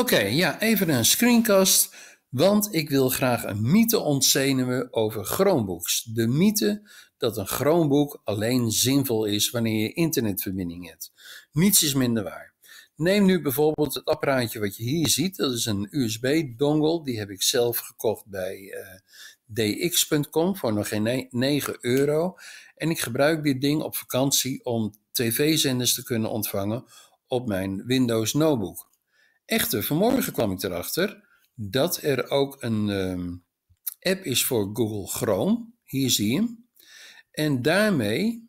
Oké, ja, even een screencast. Want ik wil graag een mythe ontzenuwen over Chromebooks. De mythe dat een Chromebook alleen zinvol is wanneer je internetverbinding hebt. Niets is minder waar. Neem nu bijvoorbeeld het apparaatje wat je hier ziet. Dat is een USB-dongle. Die heb ik zelf gekocht bij eh, dx.com voor nog geen 9 euro. En ik gebruik dit ding op vakantie om tv-zenders te kunnen ontvangen op mijn Windows Notebook. Echter, vanmorgen kwam ik erachter dat er ook een ehm, app is voor Google Chrome. Hier zie je hem. En daarmee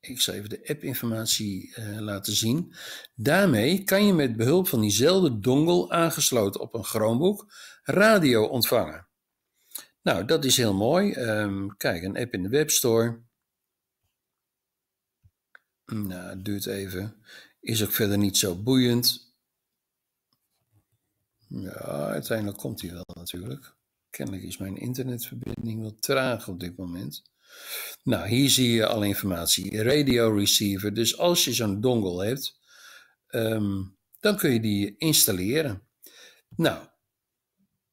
ik zal even de app-informatie eh, laten zien. Daarmee kan je met behulp van diezelfde dongle aangesloten op een Chromebook radio ontvangen. Nou, dat is heel mooi. Ehm, kijk, een app in de webstore. Nou, duurt even. Is ook verder niet zo boeiend. Ja, uiteindelijk komt hij wel natuurlijk. Kennelijk is mijn internetverbinding wel traag op dit moment. Nou, hier zie je al informatie. Radio receiver. Dus als je zo'n dongle hebt, ehm, dan kun je die installeren. Nou,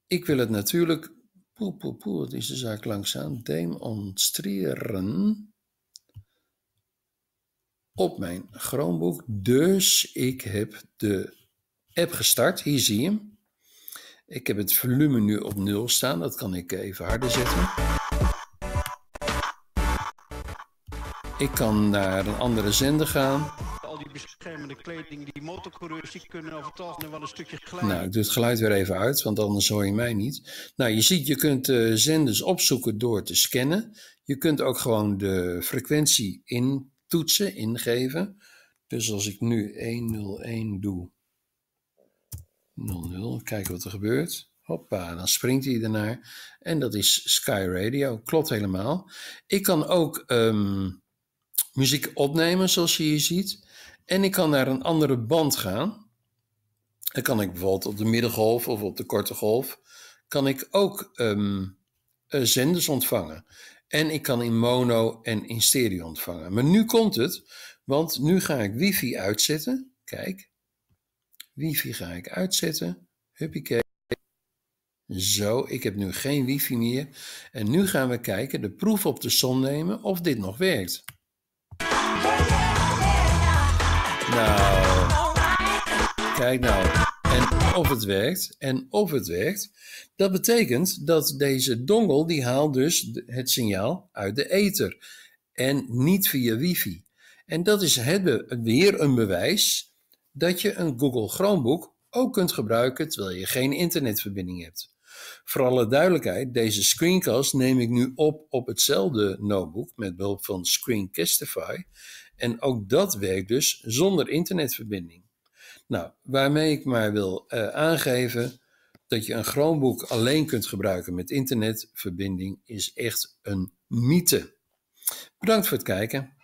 ik wil het natuurlijk. Poe, poe, poe, wat is de zaak langzaam? Demonstreren op mijn Chromebook. Dus ik heb de app gestart. Hier zie je hem. Ik heb het volume nu op 0 staan, dat kan ik even harder zetten. Ik kan naar een andere zender gaan. Al die beschermende kleding, die motorcoureurs, die kunnen over het algemeen wel een stukje geluid. Nou, ik doe het geluid weer even uit, want anders hoor je mij niet. Nou, je ziet, je kunt uh, zenders opzoeken door te scannen. Je kunt ook gewoon de frequentie intoetsen, ingeven. Dus als ik nu 101 doe, 00. Kijken wat er gebeurt. Hoppa, dan springt hij ernaar. En dat is Sky Radio. Klopt helemaal. Ik kan ook ehm, muziek opnemen, zoals je hier ziet. En ik kan naar een andere band gaan. Dan kan ik bijvoorbeeld op de middengolf of op de korte golf. Kan ik ook um, zenders ontvangen. En ik kan in mono en in stereo ontvangen. Maar nu komt het, want nu ga ik wifi uitzetten. Kijk. Wifi ga ik uitzetten. Huppakee. Zo, ik heb nu geen wifi meer. En nu gaan we kijken, de proef op de som nemen of dit nog werkt. Nou, kijk nou. En of het werkt, en of het werkt. Dat betekent dat deze dongel die haalt dus het signaal uit de ether. En niet via wifi. En dat is het weer een bewijs dat je een Google Chromebook ook kunt gebruiken terwijl je geen internetverbinding hebt. Voor alle duidelijkheid, deze screencast neem ik nu op op hetzelfde notebook met behulp van Screencastify. En ook dat werkt dus zonder internetverbinding. Nou, waarmee ik maar wil eh, aangeven dat je een Chromebook alleen kunt gebruiken met internetverbinding is echt een mythe. Bedankt voor het kijken.